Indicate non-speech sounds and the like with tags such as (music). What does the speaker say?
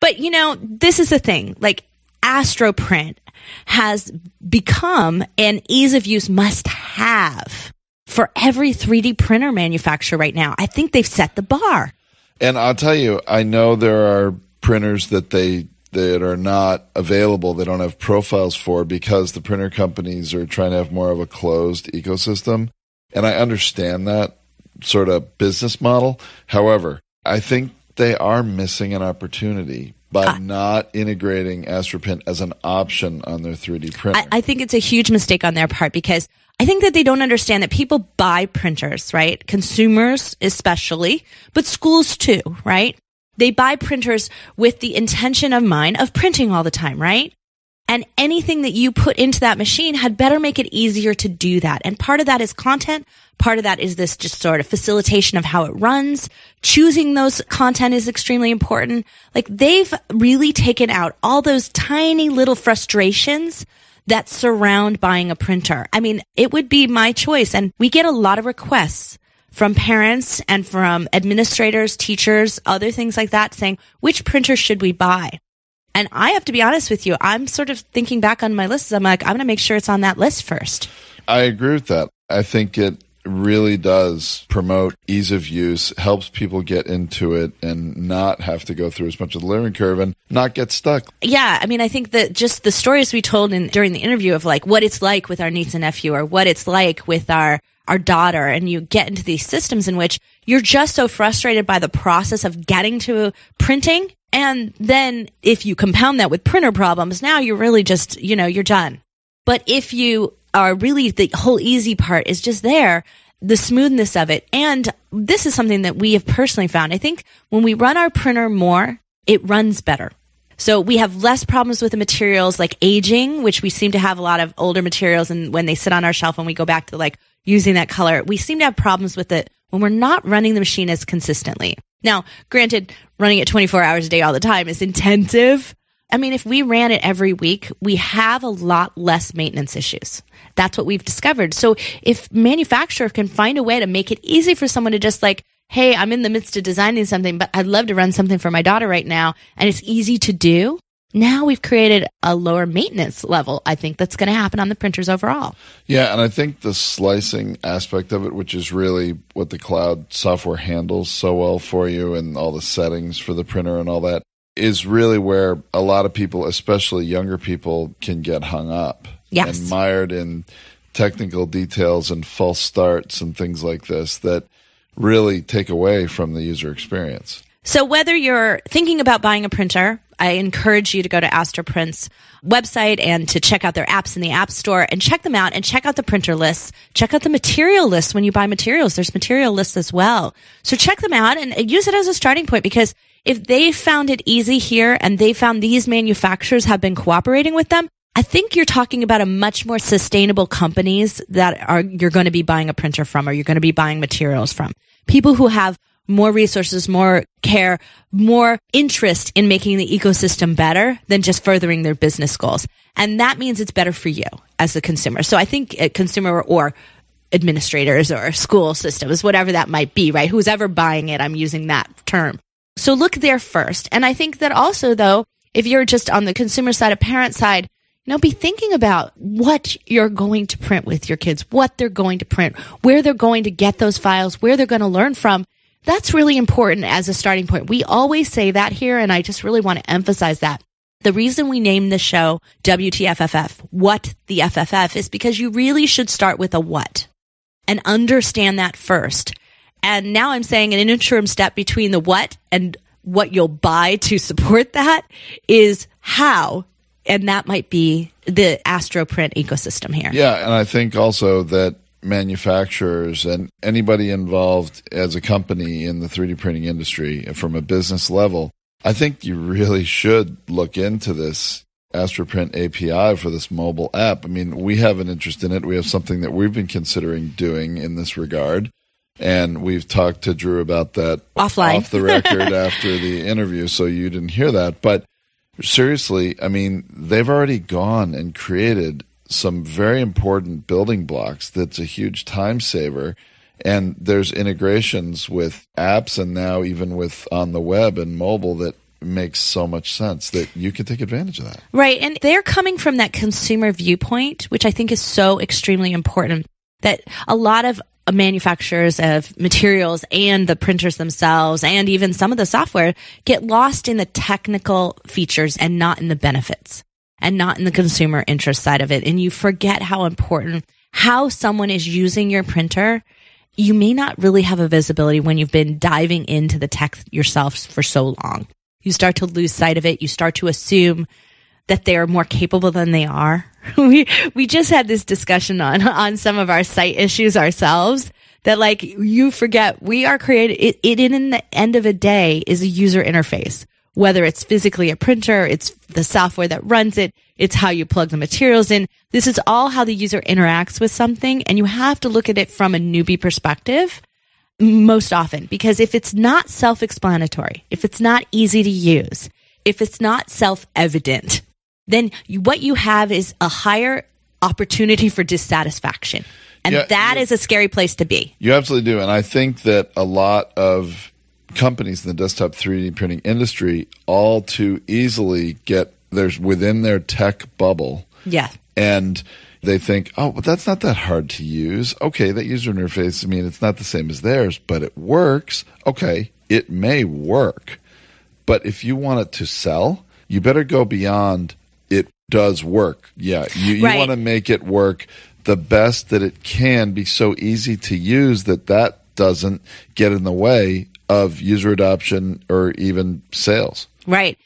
But you know, this is the thing. Like AstroPrint has become an ease of use must have for every 3D printer manufacturer right now. I think they've set the bar. And I'll tell you, I know there are printers that they that are not available, they don't have profiles for because the printer companies are trying to have more of a closed ecosystem. And I understand that sort of business model. However, I think they are missing an opportunity by not integrating AstroPrint as an option on their 3D printer. I, I, think it's a huge mistake on their part because I think that they don't understand that people buy printers, right? Consumers especially, but schools too, right? They buy printers with the intention of mine of printing all the time, right? And anything that you put into that machine had better make it easier to do that. And part of that is content. Part of that is this just sort of facilitation of how it runs. Choosing those content is extremely important. Like they've really taken out all those tiny little frustrations that surround buying a printer. I mean, it would be my choice. And we get a lot of requests from parents and from administrators, teachers, other things like that saying, which printer should we buy? And I have to be honest with you, I'm sort of thinking back on my list. I'm like, I'm going to make sure it's on that list first. I agree with that. I think it really does promote ease of use, helps people get into it and not have to go through as much of the learning curve and not get stuck. Yeah, I mean, I think that just the stories we told in, during the interview of like what it's like with our niece and nephew or what it's like with our our daughter and you get into these systems in which you're just so frustrated by the process of getting to printing and then if you compound that with printer problems, now you're really just, you know, you're done. But if you are really the whole easy part is just there, the smoothness of it. And this is something that we have personally found. I think when we run our printer more, it runs better. So we have less problems with the materials like aging, which we seem to have a lot of older materials. And when they sit on our shelf and we go back to like using that color, we seem to have problems with it when we're not running the machine as consistently. Now, granted, running it 24 hours a day all the time is intensive. I mean, if we ran it every week, we have a lot less maintenance issues. That's what we've discovered. So if manufacturer can find a way to make it easy for someone to just like, Hey, I'm in the midst of designing something, but I'd love to run something for my daughter right now. And it's easy to do now we've created a lower maintenance level, I think, that's going to happen on the printers overall. Yeah, and I think the slicing aspect of it, which is really what the cloud software handles so well for you and all the settings for the printer and all that, is really where a lot of people, especially younger people, can get hung up yes. and mired in technical details and false starts and things like this that really take away from the user experience. So whether you're thinking about buying a printer, I encourage you to go to Astroprints website and to check out their apps in the app store and check them out and check out the printer lists. Check out the material lists when you buy materials. There's material lists as well. So check them out and use it as a starting point because if they found it easy here and they found these manufacturers have been cooperating with them, I think you're talking about a much more sustainable companies that are you're going to be buying a printer from or you're going to be buying materials from. People who have more resources, more care, more interest in making the ecosystem better than just furthering their business goals. And that means it's better for you as the consumer. So I think consumer or administrators or school systems, whatever that might be, right? Who's ever buying it, I'm using that term. So look there first. And I think that also though, if you're just on the consumer side, a parent side, you know, be thinking about what you're going to print with your kids, what they're going to print, where they're going to get those files, where they're going to learn from, that's really important as a starting point. We always say that here, and I just really want to emphasize that. The reason we named the show WTFFF, What the FFF, is because you really should start with a what and understand that first. And now I'm saying an interim step between the what and what you'll buy to support that is how. And that might be the AstroPrint ecosystem here. Yeah. And I think also that manufacturers and anybody involved as a company in the 3D printing industry from a business level, I think you really should look into this AstroPrint API for this mobile app. I mean, we have an interest in it. We have something that we've been considering doing in this regard. And we've talked to Drew about that offline, off the record (laughs) after the interview. So you didn't hear that. But seriously, I mean, they've already gone and created some very important building blocks that's a huge time saver. And there's integrations with apps and now even with on the web and mobile that makes so much sense that you can take advantage of that. Right. And they're coming from that consumer viewpoint, which I think is so extremely important that a lot of manufacturers of materials and the printers themselves and even some of the software get lost in the technical features and not in the benefits and not in the consumer interest side of it. And you forget how important how someone is using your printer. You may not really have a visibility when you've been diving into the tech yourself for so long. You start to lose sight of it. You start to assume that they are more capable than they are. (laughs) we, we just had this discussion on, on some of our site issues ourselves that like you forget we are created it, it in the end of a day is a user interface whether it's physically a printer, it's the software that runs it, it's how you plug the materials in. This is all how the user interacts with something. And you have to look at it from a newbie perspective most often because if it's not self explanatory, if it's not easy to use, if it's not self evident, then you, what you have is a higher opportunity for dissatisfaction. And yeah, a scary place to be. You absolutely do. And I think that a lot of companies in the desktop 3D printing industry all too easily get there's within their tech bubble. Yeah. And they think, oh, well, that's not that hard to use. Okay, that user interface, I mean, it's not the same as theirs, but it works. Okay, it may work. But if you want it to sell, you better go beyond it does work. Yeah, you, you right. want to make it work the best that it can, be so easy to use that that doesn't get in the way of user adoption or even sales. Right.